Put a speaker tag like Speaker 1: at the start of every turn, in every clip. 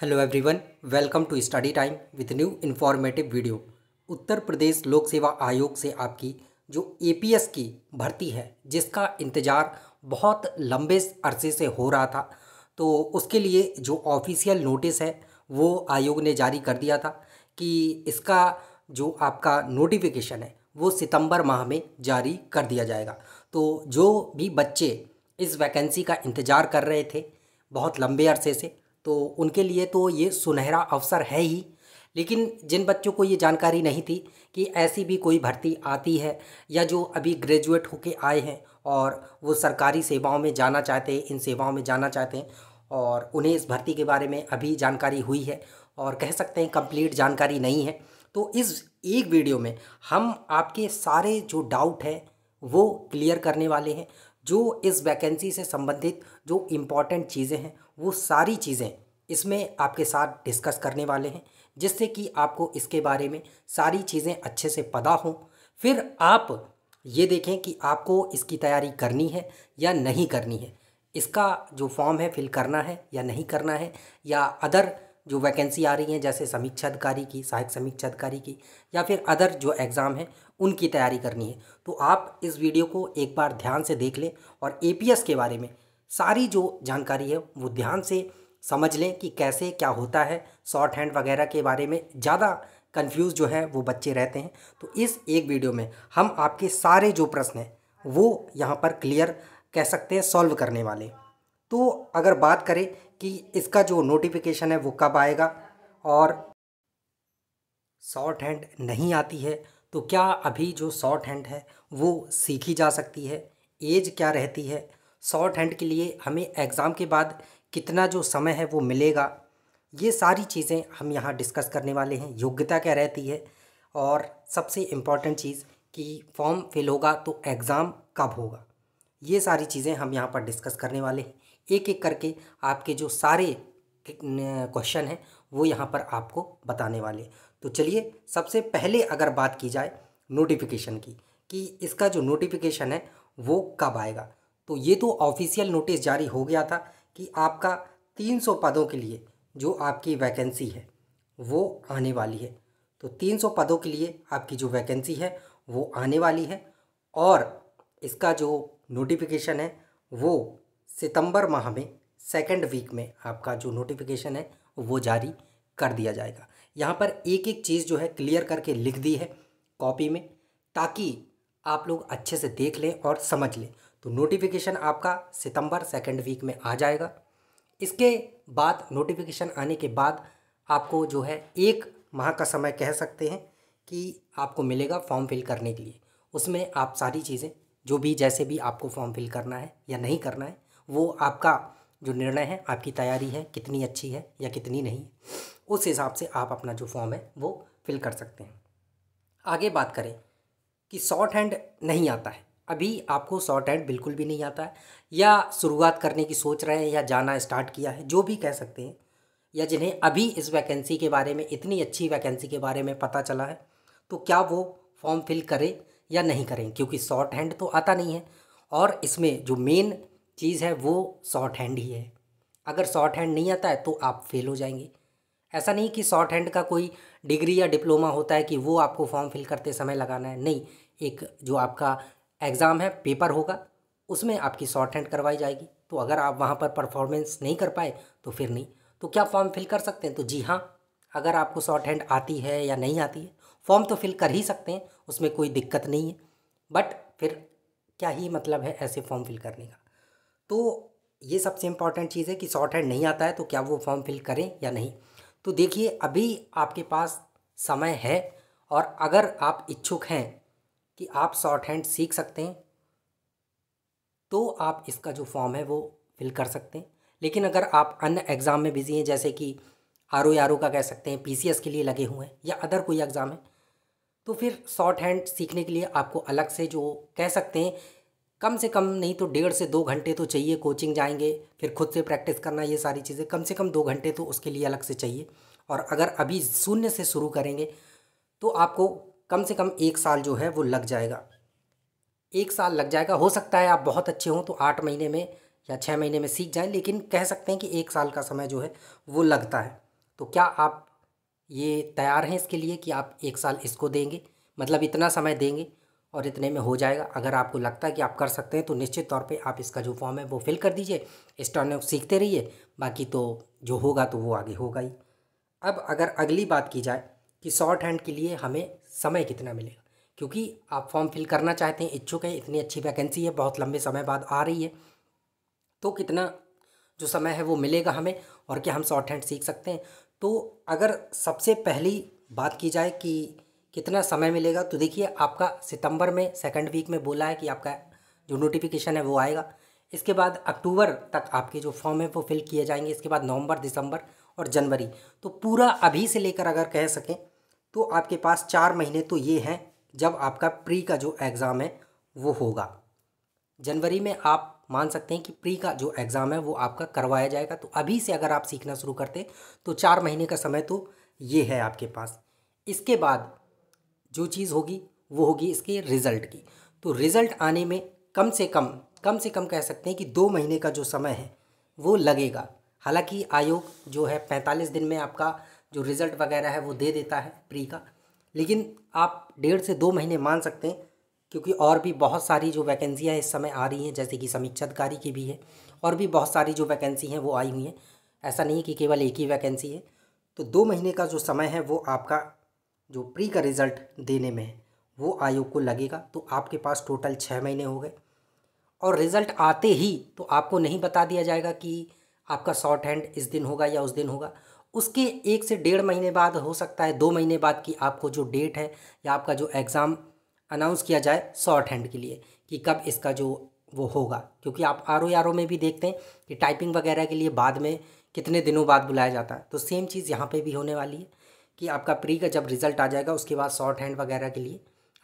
Speaker 1: hello everyone welcome to study time with new informative video Uttar Pradesh Lok Seva आयोग से आपकी जो एपीएस की भर्ती है जिसका इंतज़ार बहुत लंबे अरसे से हो रहा था तो उसके लिए जो ऑफिशियल नोटिस है वो आयोग ने जारी कर दिया था कि इसका जो आपका नोटिफिकेशन है वो सितंबर माह में जारी कर दिया जाएगा तो जो भी बच्चे इस वैकेंसी का इंतज़ार कर रहे थे बहुत लंबे अरसे से तो उनके लिए तो ये सुनहरा अवसर है ही लेकिन जिन बच्चों को ये जानकारी नहीं थी कि ऐसी भी कोई भर्ती आती है या जो अभी ग्रेजुएट होके आए हैं और वो सरकारी सेवाओं में जाना चाहते हैं इन सेवाओं में जाना चाहते हैं और उन्हें इस भर्ती के बारे में अभी जानकारी हुई है और कह सकते हैं कंप्लीट जानकारी नहीं है तो इस एक वीडियो में हम आपके सारे जो डाउट हैं वो क्लियर करने वाले हैं जो इस वैकेंसी से संबंधित जो इम्पॉर्टेंट चीज़ें हैं वो सारी चीज़ें इसमें आपके साथ डिस्कस करने वाले हैं जिससे कि आपको इसके बारे में सारी चीज़ें अच्छे से पता हों फिर आप ये देखें कि आपको इसकी तैयारी करनी है या नहीं करनी है इसका जो फॉर्म है फिल करना है या नहीं करना है या अदर जो वैकेंसी आ रही हैं जैसे समीक्षा अधिकारी की सहायक समीक्षा अधिकारी की या फिर अदर जो एग्ज़ाम है उनकी तैयारी करनी है तो आप इस वीडियो को एक बार ध्यान से देख लें और ए के बारे में सारी जो जानकारी है वो ध्यान से समझ लें कि कैसे क्या होता है शॉर्ट हैंड वगैरह के बारे में ज़्यादा कंफ्यूज जो है वो बच्चे रहते हैं तो इस एक वीडियो में हम आपके सारे जो प्रश्न हैं वो यहाँ पर क्लियर कह सकते हैं सॉल्व करने वाले तो अगर बात करें कि इसका जो नोटिफिकेशन है वो कब आएगा और शॉर्ट हैंड नहीं आती है तो क्या अभी जो शॉर्ट हैंड है वो सीखी जा सकती है एज क्या रहती है शॉर्ट हैंड के लिए हमें एग्ज़ाम के बाद कितना जो समय है वो मिलेगा ये सारी चीज़ें हम यहाँ डिस्कस करने वाले हैं योग्यता क्या रहती है और सबसे इम्पॉर्टेंट चीज़ कि फॉर्म फिल होगा तो एग्ज़ाम कब होगा ये सारी चीज़ें हम यहाँ पर डिस्कस करने वाले हैं एक एक करके आपके जो सारे क्वेश्चन हैं वो यहाँ पर आपको बताने वाले तो चलिए सबसे पहले अगर बात की जाए नोटिफिकेशन की कि इसका जो नोटिफिकेशन है वो कब आएगा तो ये तो ऑफिशियल नोटिस जारी हो गया था कि आपका 300 पदों के लिए जो आपकी वैकेंसी है वो आने वाली है तो 300 पदों के लिए आपकी जो वैकेंसी है वो आने वाली है और इसका जो नोटिफिकेशन है वो सितंबर माह में सेकंड वीक में आपका जो नोटिफिकेशन है वो जारी कर दिया जाएगा यहाँ पर एक एक चीज़ जो है क्लियर करके लिख दी है कॉपी में ताकि आप लोग अच्छे से देख लें और समझ लें तो नोटिफिकेशन आपका सितंबर सेकेंड वीक में आ जाएगा इसके बाद नोटिफिकेशन आने के बाद आपको जो है एक माह का समय कह सकते हैं कि आपको मिलेगा फॉर्म फिल करने के लिए उसमें आप सारी चीज़ें जो भी जैसे भी आपको फॉर्म फिल करना है या नहीं करना है वो आपका जो निर्णय है आपकी तैयारी है कितनी अच्छी है या कितनी नहीं है उस हिसाब से आप अपना जो फॉर्म है वो फिल कर सकते हैं आगे बात करें कि शॉर्ट हैंड नहीं आता है अभी आपको शॉर्ट हैंड बिल्कुल भी नहीं आता है या शुरुआत करने की सोच रहे हैं या जाना स्टार्ट किया है जो भी कह सकते हैं या जिन्हें अभी इस वैकेंसी के बारे में इतनी अच्छी वैकेंसी के बारे में पता चला है तो क्या वो फॉर्म फिल करें या नहीं करें क्योंकि शॉर्ट हैंड तो आता नहीं है और इसमें जो मेन चीज़ है वो शॉर्ट हैंड ही है अगर शॉर्ट हैंड नहीं आता है तो आप फेल हो जाएंगे ऐसा नहीं कि शॉर्ट हैंड का कोई डिग्री या डिप्लोमा होता है कि वो आपको फॉर्म फिल करते समय लगाना है नहीं एक जो आपका एग्ज़ाम है पेपर होगा उसमें आपकी शॉर्ट हैंड करवाई जाएगी तो अगर आप वहाँ पर परफॉर्मेंस नहीं कर पाए तो फिर नहीं तो क्या फॉर्म फिल कर सकते हैं तो जी हाँ अगर आपको शॉर्ट हैंड आती है या नहीं आती है फॉर्म तो फिल कर ही सकते हैं उसमें कोई दिक्कत नहीं है बट फिर क्या ही मतलब है ऐसे फॉर्म फिल करने का तो ये सबसे इम्पॉर्टेंट चीज़ है कि शॉर्ट हैंड नहीं आता है तो क्या वो फॉर्म फिल करें या नहीं तो देखिए अभी आपके पास समय है और अगर आप इच्छुक हैं कि आप शॉर्ट हैंड सीख सकते हैं तो आप इसका जो फॉर्म है वो फिल कर सकते हैं लेकिन अगर आप अन्य एग्ज़ाम में बिज़ी हैं जैसे कि आर ओ आर ओ का कह सकते हैं पी सी एस के लिए लगे हुए हैं या अदर कोई एग्ज़ाम है तो फिर शॉर्ट हैंड सीखने के लिए आपको अलग से जो कह सकते हैं कम से कम नहीं तो डेढ़ से दो घंटे तो चाहिए कोचिंग जाएंगे फिर खुद से प्रैक्टिस करना ये सारी चीज़ें कम से कम दो घंटे तो उसके लिए अलग से चाहिए और अगर अभी शून्य से शुरू करेंगे तो आपको कम से कम एक साल जो है वो लग जाएगा एक साल लग जाएगा हो सकता है आप बहुत अच्छे हों तो आठ महीने में या छः महीने में सीख जाएं लेकिन कह सकते हैं कि एक साल का समय जो है वो लगता है तो क्या आप ये तैयार हैं इसके लिए कि आप एक साल इसको देंगे मतलब इतना समय देंगे और इतने में हो जाएगा अगर आपको लगता है कि आप कर सकते हैं तो निश्चित तौर पे आप इसका जो फॉर्म है वो फिल कर दीजिए इस टर्न सीखते रहिए बाकी तो जो होगा तो वो आगे होगा ही अब अगर अगली बात की जाए कि शॉर्ट हैंड के लिए हमें समय कितना मिलेगा क्योंकि आप फॉर्म फिल करना चाहते हैं इच्छुक हैं इतनी अच्छी वैकेंसी है बहुत लंबे समय बाद आ रही है तो कितना जो समय है वो मिलेगा हमें और क्या हम शॉर्ट हैंड सीख सकते हैं तो अगर सबसे पहली बात की जाए कि कितना समय मिलेगा तो देखिए आपका सितंबर में सेकंड वीक में बोला है कि आपका जो नोटिफिकेशन है वो आएगा इसके बाद अक्टूबर तक आपके जो फॉर्म है वो फिल किए जाएंगे इसके बाद नवंबर दिसंबर और जनवरी तो पूरा अभी से लेकर अगर कह सकें तो आपके पास चार महीने तो ये हैं जब आपका प्री का जो एग्ज़ाम है वो होगा जनवरी में आप मान सकते हैं कि प्री का जो एग्ज़ाम है वो आपका करवाया जाएगा तो अभी से अगर आप सीखना शुरू करते तो चार महीने का समय तो ये है आपके पास इसके बाद जो चीज़ होगी वो होगी इसके रिज़ल्ट की तो रिज़ल्ट आने में कम से कम कम से कम कह सकते हैं कि दो महीने का जो समय है वो लगेगा हालांकि आयोग जो है पैंतालीस दिन में आपका जो रिज़ल्ट वगैरह है वो दे देता है प्री का लेकिन आप डेढ़ से दो महीने मान सकते हैं क्योंकि और भी बहुत सारी जो वैकेंसियाँ इस समय आ रही हैं जैसे कि समीक्षाधिकारी की भी है और भी बहुत सारी जो वैकेंसी हैं वो आई हुई हैं ऐसा नहीं है कि केवल एक ही वैकेंसी है तो दो महीने का जो समय है वो आपका जो प्री का रिज़ल्ट देने में है वो आयोग को लगेगा तो आपके पास टोटल छः महीने हो गए और रिज़ल्ट आते ही तो आपको नहीं बता दिया जाएगा कि आपका शॉर्ट हैंड इस दिन होगा या उस दिन होगा उसके एक से डेढ़ महीने बाद हो सकता है दो महीने बाद की आपको जो डेट है या आपका जो एग्ज़ाम अनाउंस किया जाए शॉर्ट हैंड के लिए कि कब इसका जो वो होगा क्योंकि आप आर ओ आर ओ में भी देखते हैं कि टाइपिंग वगैरह के लिए बाद में कितने दिनों बाद बुलाया जाता है तो सेम चीज़ यहाँ पे भी होने वाली है कि आपका प्री का जब रिज़ल्ट आ जाएगा उसके बाद शॉर्ट हैंड वगैरह के लिए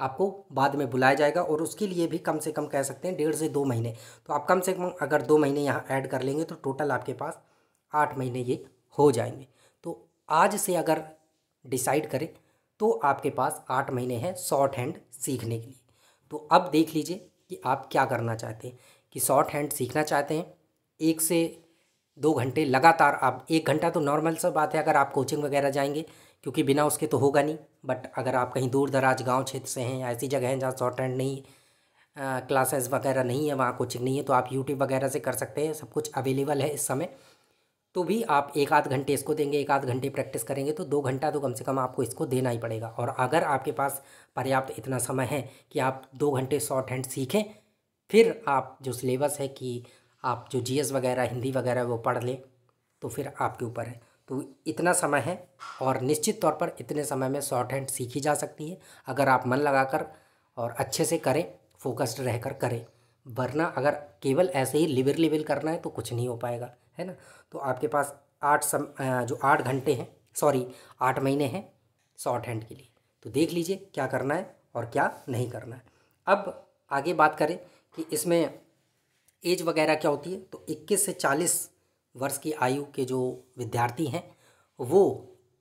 Speaker 1: आपको बाद में बुलाया जाएगा और उसके लिए भी कम से कम कह सकते हैं डेढ़ से दो महीने तो आप कम से कम अगर दो महीने यहाँ ऐड कर लेंगे तो टोटल आपके पास आठ महीने ये हो जाएंगे आज से अगर डिसाइड करें तो आपके पास आठ महीने हैं शॉर्ट हैंड सीखने के लिए तो अब देख लीजिए कि आप क्या करना चाहते हैं कि शॉर्ट हैंड सीखना चाहते हैं एक से दो घंटे लगातार आप एक घंटा तो नॉर्मल सब बात है अगर आप कोचिंग वगैरह जाएंगे क्योंकि बिना उसके तो होगा नहीं बट अगर आप कहीं दूर दराज गाँव क्षेत्र से हैं ऐसी जगह हैं जहाँ शॉर्ट हैंड नहीं क्लासेस वगैरह नहीं है वहाँ कोचिंग नहीं है तो आप यूट्यूब वगैरह से कर सकते हैं सब कुछ अवेलेबल है इस समय तो भी आप एक आध घंटे इसको देंगे एक आध घंटे प्रैक्टिस करेंगे तो दो घंटा तो कम से कम आपको इसको देना ही पड़ेगा और अगर आपके पास पर्याप्त इतना समय है कि आप दो घंटे शॉर्ट हैंड सीखें फिर आप जो सिलेबस है कि आप जो जीएस वगैरह हिंदी वगैरह वो पढ़ लें तो फिर आपके ऊपर है तो इतना समय है और निश्चित तौर पर इतने समय में शॉर्ट हैंड सीखी जा सकती है अगर आप मन लगाकर और अच्छे से करें फोकस्ड रहकर करें वरना अगर केवल ऐसे ही लिविर लिबिल करना है तो कुछ नहीं हो पाएगा है ना तो आपके पास आठ सम जो आठ घंटे हैं सॉरी आठ महीने हैं शॉर्ट हैंड के लिए तो देख लीजिए क्या करना है और क्या नहीं करना है अब आगे बात करें कि इसमें एज वगैरह क्या होती है तो 21 से 40 वर्ष की आयु के जो विद्यार्थी हैं वो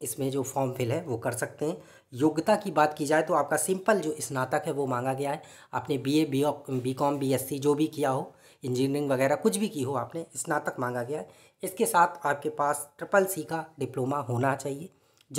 Speaker 1: इसमें जो फॉर्म फिल है वो कर सकते हैं योग्यता की बात की जाए तो आपका सिंपल जो स्नातक है वो मांगा गया है आपने BA B B Com BSc जो भी किया हो इंजीनियरिंग वगैरह कुछ भी की हो आपने स्नातक मांगा गया है इसके साथ आपके पास ट्रिपल सी का डिप्लोमा होना चाहिए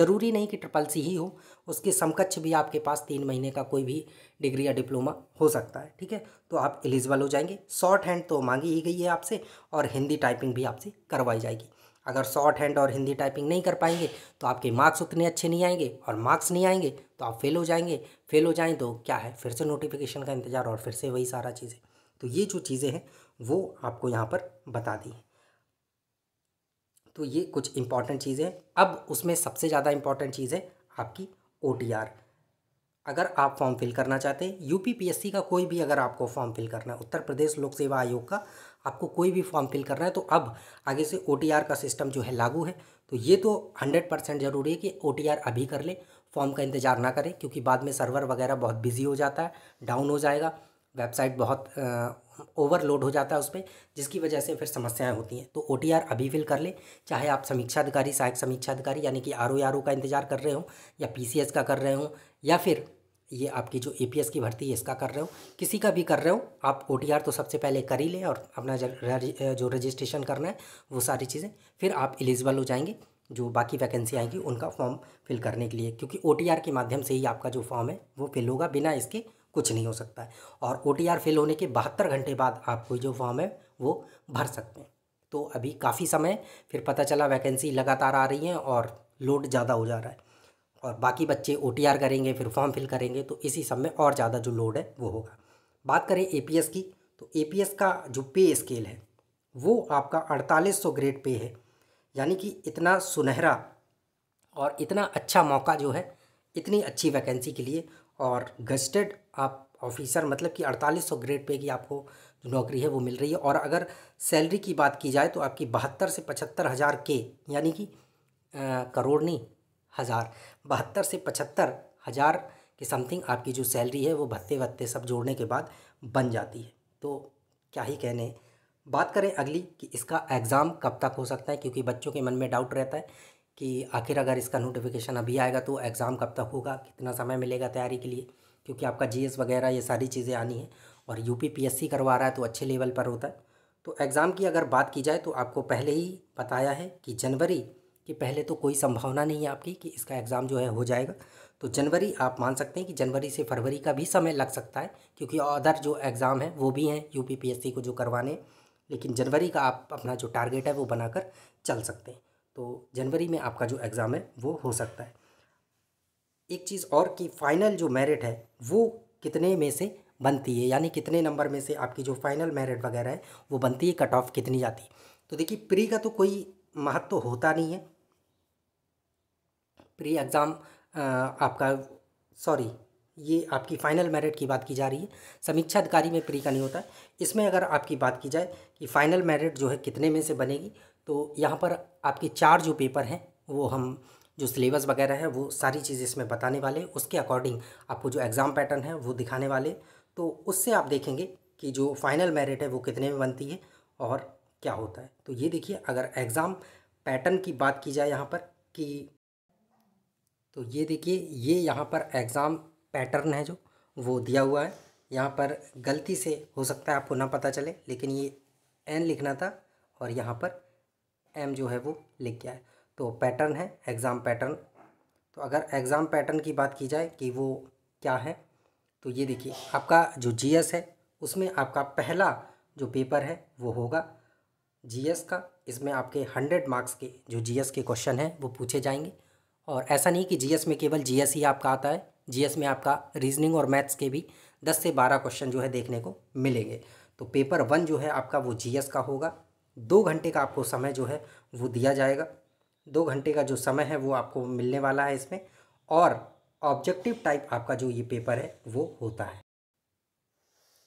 Speaker 1: ज़रूरी नहीं कि ट्रिपल सी ही हो उसके समकक्ष भी आपके पास तीन महीने का कोई भी डिग्री या डिप्लोमा हो सकता है ठीक है तो आप एलिजिबल हो जाएंगे शॉर्ट हैंड तो मांगी ही गई है आपसे और हिंदी टाइपिंग भी आपसे करवाई जाएगी अगर शॉर्ट हैंड और हिंदी टाइपिंग नहीं कर पाएंगे तो आपके मार्क्स उतने अच्छे नहीं आएंगे और मार्क्स नहीं आएंगे तो आप फेल हो जाएंगे फेल हो जाएँ तो क्या है फिर से नोटिफिकेशन का इंतज़ार और फिर से वही सारा चीज़ें तो ये जो चीज़ें हैं वो आपको यहाँ पर बता दी तो ये कुछ इंपॉर्टेंट चीज़ें हैं अब उसमें सबसे ज़्यादा इंपॉर्टेंट चीज़ है आपकी ओ अगर आप फॉर्म फिल करना चाहते हैं यूपीपीएससी का कोई भी अगर आपको फॉर्म फिल करना है उत्तर प्रदेश लोक सेवा आयोग का आपको कोई भी फॉर्म फिल करना है तो अब आगे से ओ का सिस्टम जो है लागू है तो ये तो हंड्रेड परसेंट ज़रूरी है कि ओ अभी कर ले फॉर्म का इंतज़ार ना करें क्योंकि बाद में सर्वर वगैरह बहुत बिजी हो जाता है डाउन हो जाएगा वेबसाइट बहुत ओवरलोड हो जाता है उस पर जिसकी वजह से फिर समस्याएं होती हैं तो ओ अभी फिल कर ले चाहे आप समीक्षा अधिकारी सहायक समीक्षा अधिकारी यानी कि आर ओ का इंतजार कर रहे हो या पी का कर रहे हो या फिर ये आपकी जो ए की भर्ती है इसका कर रहे हो किसी का भी कर रहे हो आप ओ तो सबसे पहले कर ही लें और अपना जो रजिस्ट्रेशन करना है वो सारी चीज़ें फिर आप एलिजिबल हो जाएंगे जो बाकी वैकेंसी आएंगी उनका फॉर्म फिल करने के लिए क्योंकि ओ के माध्यम से ही आपका जो फॉर्म है वो फिल होगा बिना इसके कुछ नहीं हो सकता है और ओ फेल होने के बहत्तर घंटे बाद आपको जो फॉर्म है वो भर सकते हैं तो अभी काफ़ी समय फिर पता चला वैकेंसी लगातार आ रही है और लोड ज़्यादा हो जा रहा है और बाकी बच्चे ओ करेंगे फिर फॉर्म फिल करेंगे तो इसी सब में और ज़्यादा जो लोड है वो होगा बात करें ए की तो ए का जो पे स्केल है वो आपका अड़तालीस सौ ग्रेड पे है यानी कि इतना सुनहरा और इतना अच्छा मौका जो है इतनी अच्छी वैकेंसी के लिए और गजटेड आप ऑफिसर मतलब कि अड़तालीस सौ ग्रेड पे की आपको जो नौकरी है वो मिल रही है और अगर सैलरी की बात की जाए तो आपकी बहत्तर से पचहत्तर हज़ार के यानी कि करोड़ नहीं हज़ार बहत्तर से पचहत्तर हज़ार के समथिंग आपकी जो सैलरी है वो भत्ते वत्ते सब जोड़ने के बाद बन जाती है तो क्या ही कहने बात करें अगली कि इसका एग्ज़ाम कब तक हो सकता है क्योंकि बच्चों के मन में डाउट रहता है कि आखिर अगर इसका नोटिफिकेशन अभी आएगा तो एग्ज़ाम कब तक होगा कितना समय मिलेगा तैयारी के लिए क्योंकि आपका जीएस वगैरह ये सारी चीज़ें आनी है और यू पी करवा रहा है तो अच्छे लेवल पर होता है तो एग्ज़ाम की अगर बात की जाए तो आपको पहले ही बताया है कि जनवरी कि पहले तो कोई संभावना नहीं है आपकी कि इसका एग्ज़ाम जो है हो जाएगा तो जनवरी आप मान सकते हैं कि जनवरी से फरवरी का भी समय लग सकता है क्योंकि अदर जो एग्ज़ाम है वो भी हैं यूपीपीएससी को जो करवाने लेकिन जनवरी का आप अपना जो टारगेट है वो बनाकर चल सकते हैं तो जनवरी में आपका जो एग्ज़ाम है वो हो सकता है एक चीज़ और कि फ़ाइनल जो मेरिट है वो कितने में से बनती है यानी कितने नंबर में से आपकी जो फाइनल मेरिट वगैरह है वो बनती है कट ऑफ कितनी जाती है तो देखिए प्री का तो कोई महत्व तो होता नहीं है प्री एग्ज़ाम आपका सॉरी ये आपकी फ़ाइनल मेरिट की बात की जा रही है समीक्षा अधिकारी में प्री का नहीं होता है इसमें अगर आपकी बात की जाए कि फ़ाइनल मेरिट जो है कितने में से बनेगी तो यहाँ पर आपके चार जो पेपर हैं वो हम जो सिलेबस वगैरह है वो सारी चीज़ें इसमें बताने वाले उसके अकॉर्डिंग आपको जो एग्ज़ाम पैटर्न है वो दिखाने वाले तो उससे आप देखेंगे कि जो फाइनल मेरिट है वो कितने में बनती है और क्या होता है तो ये देखिए अगर एग्ज़ाम पैटर्न की बात की जाए यहाँ पर कि तो ये देखिए ये यहाँ पर एग्ज़ाम पैटर्न है जो वो दिया हुआ है यहाँ पर गलती से हो सकता है आपको ना पता चले लेकिन ये एन लिखना था और यहाँ पर एम जो है वो लिख गया है तो पैटर्न है एग्ज़ाम पैटर्न तो अगर एग्ज़ाम पैटर्न की बात की जाए कि वो क्या है तो ये देखिए आपका जो जीएस है उसमें आपका पहला जो पेपर है वो होगा जीएस का इसमें आपके हंड्रेड मार्क्स के जो जीएस के क्वेश्चन हैं वो पूछे जाएंगे और ऐसा नहीं कि जीएस में केवल जीएस ही आपका आता है जीएस में आपका रीजनिंग और मैथ्स के भी दस से बारह क्वेश्चन जो है देखने को मिलेंगे तो पेपर वन जो है आपका वो जी का होगा दो घंटे का आपको समय जो है वो दिया जाएगा दो घंटे का जो समय है वो आपको मिलने वाला है इसमें और ऑब्जेक्टिव टाइप आपका जो ये पेपर है वो होता है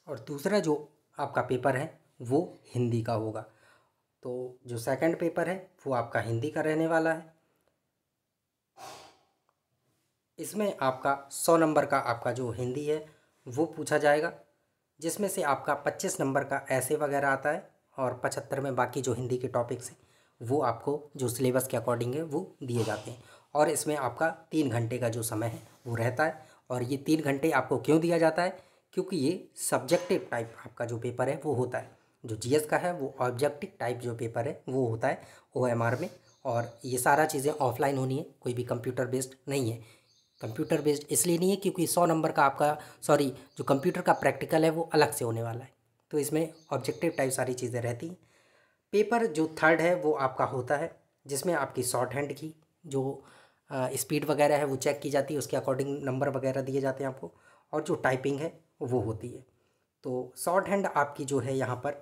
Speaker 1: और दूसरा जो आपका पेपर है वो हिंदी का होगा तो जो सेकंड पेपर है वो आपका हिंदी का रहने वाला है इसमें आपका सौ नंबर का आपका जो हिंदी है वो पूछा जाएगा जिसमें से आपका पच्चीस नंबर का ऐसे वगैरह आता है और पचहत्तर में बाकी जो हिंदी के टॉपिक्स हैं वो आपको जो सिलेबस के अकॉर्डिंग है वो दिए जाते हैं और इसमें आपका तीन घंटे का जो समय है वो रहता है और ये तीन घंटे आपको क्यों दिया जाता है क्योंकि ये सब्जेक्टिव टाइप आपका जो पेपर है वो होता है जो जी का है वो ऑब्जेक्टिव टाइप जो पेपर है वो होता है ओ में और ये सारा चीज़ें ऑफलाइन होनी है कोई भी कंप्यूटर बेस्ड नहीं है कंप्यूटर बेस्ड इसलिए नहीं है क्योंकि सौ नंबर का आपका सॉरी जो कंप्यूटर का प्रैक्टिकल है वो अलग से होने वाला है तो इसमें ऑब्जेक्टिव टाइप सारी चीज़ें रहती पेपर जो थर्ड है वो आपका होता है जिसमें आपकी शॉर्ट हैंड की जो स्पीड वगैरह है वो चेक की जाती है उसके अकॉर्डिंग नंबर वगैरह दिए जाते हैं आपको और जो टाइपिंग है वो होती है तो शॉर्ट हैंड आपकी जो है यहाँ पर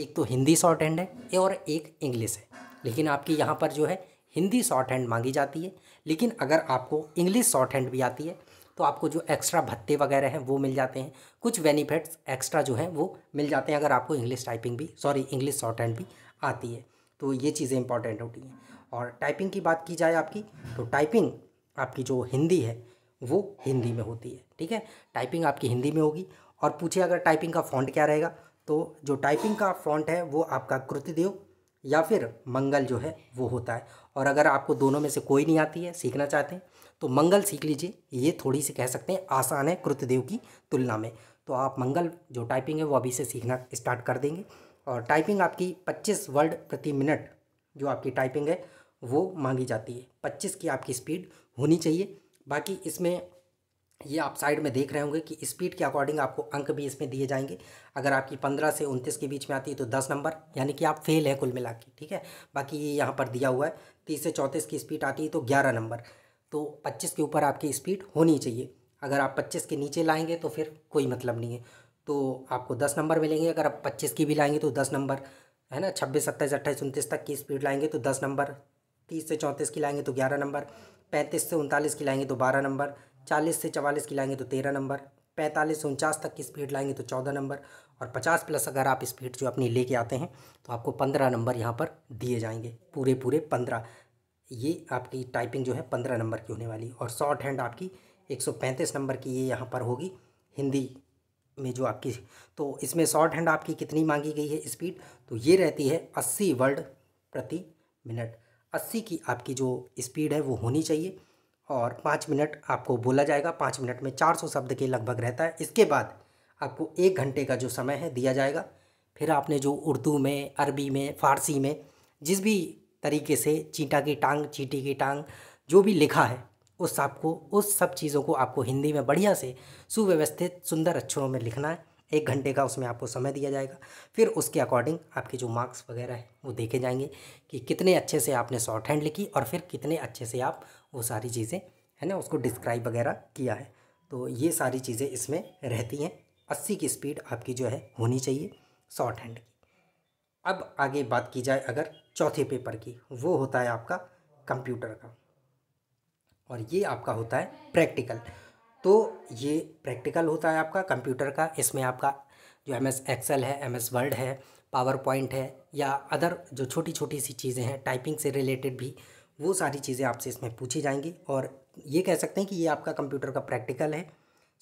Speaker 1: एक तो हिंदी शॉर्ट हैंड है और एक इंग्लिश है लेकिन आपकी यहाँ पर जो है हिंदी शॉर्ट हैंड मांगी जाती है लेकिन अगर आपको इंग्लिश शॉर्ट हैंड भी आती है तो आपको जो एक्स्ट्रा भत्ते वगैरह हैं वो मिल जाते हैं कुछ बेनिफिट्स एक्स्ट्रा जो हैं वो मिल जाते हैं अगर आपको इंग्लिश टाइपिंग भी सॉरी इंग्लिश शॉर्ट हैंड भी आती है तो ये चीज़ें इंपॉर्टेंट होती हैं और टाइपिंग की बात की जाए आपकी तो टाइपिंग आपकी जो हिंदी है वो हिंदी में होती है ठीक है टाइपिंग आपकी हिंदी में होगी और पूछे अगर टाइपिंग का फॉन्ट क्या रहेगा तो जो टाइपिंग का फॉन्ट है वो आपका कृतिदेव या फिर मंगल जो है वो होता है और अगर आपको दोनों में से कोई नहीं आती है सीखना चाहते हैं तो मंगल सीख लीजिए ये थोड़ी सी कह सकते हैं आसान है कृतदेव की तुलना में तो आप मंगल जो टाइपिंग है वो अभी से सीखना स्टार्ट कर देंगे और टाइपिंग आपकी पच्चीस वर्ड प्रति मिनट जो आपकी टाइपिंग है वो मांगी जाती है पच्चीस की आपकी स्पीड होनी चाहिए बाकी इसमें ये आप साइड में देख रहे होंगे कि स्पीड के अकॉर्डिंग आपको अंक भी इसमें दिए जाएंगे अगर आपकी पंद्रह से उनतीस के बीच में आती है तो दस नंबर यानी कि आप फेल है कुल मिला के ठीक है बाकी ये यहाँ पर दिया हुआ है तीस से चौंतीस की स्पीड आती है तो ग्यारह नंबर तो 25 के ऊपर आपकी स्पीड होनी चाहिए अगर आप 25 के नीचे लाएंगे तो फिर कोई मतलब नहीं है तो आपको 10 नंबर मिलेंगे अगर आप 25 की भी लाएंगे तो 10 नंबर है ना छब्बीस सत्ताईस अट्ठाईस उनतीस तक की स्पीड लाएंगे तो दस नंबर तीस से चौंतीस की लाएंगे तो ग्यारह नंबर पैंतीस से उनतालीस की लाएंगे तो बारह नंबर चालीस से चवालीस की लाएंगे तो तेरह नंबर पैंतालीस से उनचास तक की स्पीड लाएंगे तो चौदह नंबर और पचास प्लस अगर आप स्पीड जो अपनी लेके आते हैं तो आपको पंद्रह नंबर यहाँ पर दिए जाएंगे पूरे पूरे पंद्रह ये आपकी टाइपिंग जो है पंद्रह नंबर की होने वाली और शॉर्ट हैंड आपकी एक सौ पैंतीस नंबर की ये यहाँ पर होगी हिंदी में जो आपकी तो इसमें शॉर्ट हैंड आपकी कितनी मांगी गई है स्पीड तो ये रहती है अस्सी वर्ड प्रति मिनट अस्सी की आपकी जो स्पीड है वो होनी चाहिए और पाँच मिनट आपको बोला जाएगा पाँच मिनट में चार सौ शब्द के लगभग रहता है इसके बाद आपको एक घंटे का जो समय है दिया जाएगा फिर आपने जो उर्दू में अरबी में फ़ारसी में जिस भी तरीके से चींटा की टांग चींटी की टांग जो भी लिखा है उस आपको उस सब चीज़ों को आपको हिंदी में बढ़िया से सुव्यवस्थित सुंदर अक्षरों में लिखना है एक घंटे का उसमें आपको समय दिया जाएगा फिर उसके अकॉर्डिंग आपके जो मार्क्स वगैरह हैं वो देखे जाएंगे कि कितने अच्छे से आपने शॉर्ट हैंड लिखी और फिर कितने अच्छे से आप वो सारी चीज़ें है ना उसको डिस्क्राइब वगैरह किया है तो ये सारी चीज़ें इसमें रहती हैं अस्सी की स्पीड आपकी जो है होनी चाहिए शॉर्ट हैंड की अब आगे बात की जाए अगर चौथे पेपर की वो होता है आपका कंप्यूटर का और ये आपका होता है प्रैक्टिकल तो ये प्रैक्टिकल होता है आपका कंप्यूटर का इसमें आपका जो एम एस एक्सेल है एम एस वर्ड है पावर पॉइंट है या अदर जो छोटी छोटी सी चीज़ें हैं टाइपिंग से रिलेटेड भी वो सारी चीज़ें आपसे इसमें पूछी जाएंगी और ये कह सकते हैं कि ये आपका कंप्यूटर का प्रैक्टिकल है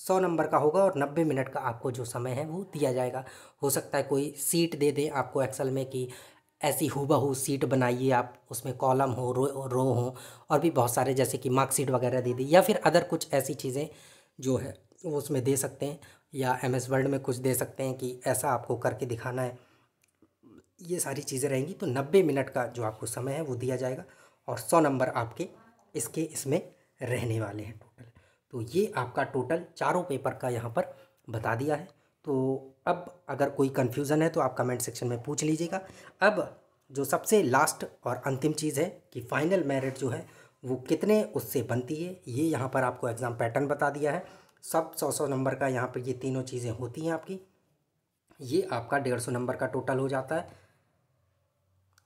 Speaker 1: सौ नंबर का होगा और नब्बे मिनट का आपको जो समय है वो दिया जाएगा हो सकता है कोई सीट दे दे आपको एक्सेल में कि ऐसी हूबहू सीट बनाइए आप उसमें कॉलम हो रो रो हो और भी बहुत सारे जैसे कि मार्कशीट वगैरह दे दी या फिर अदर कुछ ऐसी चीज़ें जो है वो उसमें दे सकते हैं या एम एस वर्ल्ड में कुछ दे सकते हैं कि ऐसा आपको करके दिखाना है ये सारी चीज़ें रहेंगी तो नब्बे मिनट का जो आपको समय है वो दिया जाएगा और सौ नंबर आपके इसके इसमें रहने वाले हैं टोटल तो ये आपका टोटल चारों पेपर का यहाँ पर बता दिया है तो अब अगर कोई कन्फ्यूज़न है तो आप कमेंट सेक्शन में पूछ लीजिएगा अब जो सबसे लास्ट और अंतिम चीज़ है कि फाइनल मेरिट जो है वो कितने उससे बनती है ये यहाँ पर आपको एग्ज़ाम पैटर्न बता दिया है सब सौ सौ नंबर का यहाँ पर ये तीनों चीज़ें होती हैं आपकी ये आपका डेढ़ सौ नंबर का टोटल हो जाता है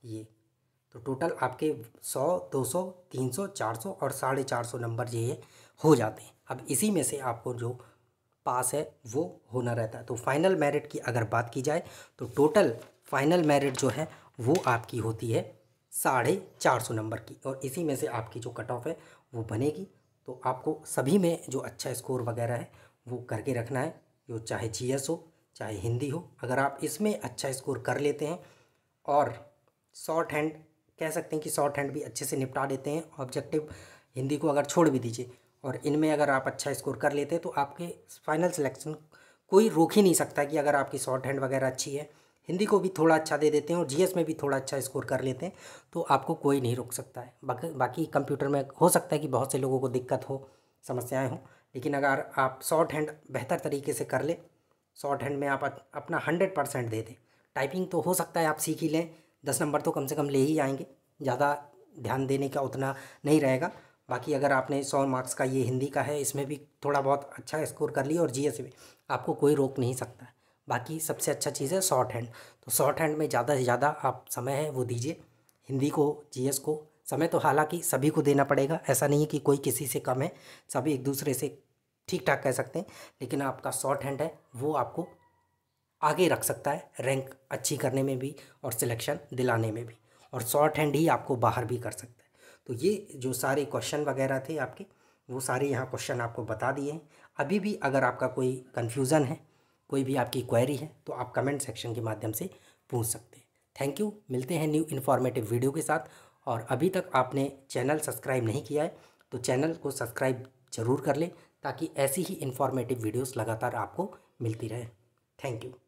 Speaker 1: ये तो टोटल आपके सौ दो सौ तीन सौ चार सौ और साढ़े चार सौ नंबर ये हो जाते हैं अब इसी में से आपको जो पास है वो होना रहता है तो फाइनल मेरिट की अगर बात की जाए तो टोटल फाइनल मेरिट जो है वो आपकी होती है साढ़े चार सौ नंबर की और इसी में से आपकी जो कट ऑफ है वो बनेगी तो आपको सभी में जो अच्छा स्कोर वगैरह है वो करके रखना है जो चाहे जी हो चाहे हिंदी हो अगर आप इसमें अच्छा स्कोर कर लेते हैं और शॉर्ट हैंड कह सकते हैं कि शॉर्ट हैंड भी अच्छे से निपटा देते हैं ऑब्जेक्टिव हिंदी को अगर छोड़ भी दीजिए और इनमें अगर आप अच्छा स्कोर कर लेते हैं तो आपके फाइनल सिलेक्शन कोई रोक ही नहीं सकता कि अगर आपकी शॉर्ट हैंड वगैरह अच्छी है हिंदी को भी थोड़ा अच्छा दे देते हैं और जीएस में भी थोड़ा अच्छा स्कोर कर लेते हैं तो आपको कोई नहीं रोक सकता है बाक, बाकी कंप्यूटर में हो सकता है कि बहुत से लोगों को दिक्कत हो समस्याएँ हों लेकिन अगर आप शॉर्ट हैंड बेहतर तरीके से कर लें शॉर्ट हैंड में आप अपना हंड्रेड परसेंट दे दें टाइपिंग तो हो सकता है आप सीख ही लें दस नंबर तो कम से कम ले ही आएंगे ज़्यादा ध्यान देने का उतना नहीं रहेगा बाकी अगर आपने सौ मार्क्स का ये हिंदी का है इसमें भी थोड़ा बहुत अच्छा स्कोर कर लिया और जी में आपको कोई रोक नहीं सकता बाकी सबसे अच्छा चीज़ है शॉर्ट हैंड तो शॉर्ट हैंड में ज़्यादा से ज़्यादा आप समय है वो दीजिए हिंदी को जीएस को समय तो हालांकि सभी को देना पड़ेगा ऐसा नहीं है कि कोई किसी से कम है सभी एक दूसरे से ठीक ठाक कह सकते हैं लेकिन आपका शॉर्ट हैंड है वो आपको आगे रख सकता है रैंक अच्छी करने में भी और सिलेक्शन दिलाने में भी और शॉर्ट हैंड ही आपको बाहर भी कर सकता है तो ये जो सारे क्वेश्चन वगैरह थे आपके वो सारे यहाँ क्वेश्चन आपको बता दिए हैं अभी भी अगर आपका कोई कन्फ्यूज़न है कोई भी आपकी क्वेरी है तो आप कमेंट सेक्शन के माध्यम से पूछ सकते हैं थैंक यू मिलते हैं न्यू इन्फॉर्मेटिव वीडियो के साथ और अभी तक आपने चैनल सब्सक्राइब नहीं किया है तो चैनल को सब्सक्राइब ज़रूर कर लें ताकि ऐसी ही इन्फॉर्मेटिव वीडियोस लगातार आपको मिलती रहे थैंक यू